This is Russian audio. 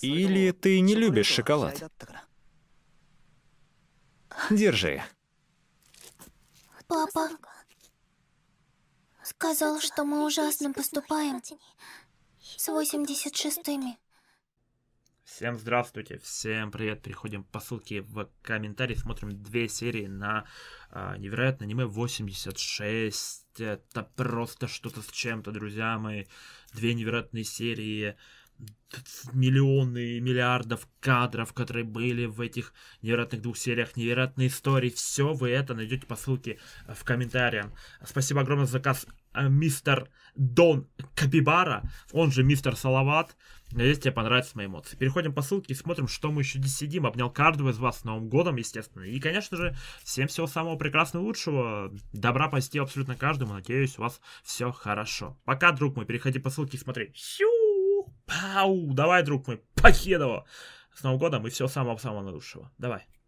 Или ты не любишь шоколад? Держи. Папа сказал, что мы ужасно поступаем с 86-ми. Всем здравствуйте, всем привет. Переходим по ссылке в комментарии, смотрим две серии на э, невероятное аниме 86. Это просто что-то с чем-то, друзья мои. Две невероятные серии миллионы, миллиардов кадров, которые были в этих невероятных двух сериях, невероятные истории. Все вы это найдете по ссылке э, в комментариях. Спасибо огромное за заказ э, мистер Дон Капибара, он же мистер Салават. Надеюсь, тебе понравятся мои эмоции. Переходим по ссылке и смотрим, что мы еще здесь сидим. Обнял каждого из вас с Новым Годом, естественно. И, конечно же, всем всего самого прекрасного, лучшего. Добра, позитива абсолютно каждому. Надеюсь, у вас все хорошо. Пока, друг мой, переходи по ссылке и смотри. Щу! Ау, давай, друг мой, покедово. С Новым годом и все самого-самого лучшего. Давай.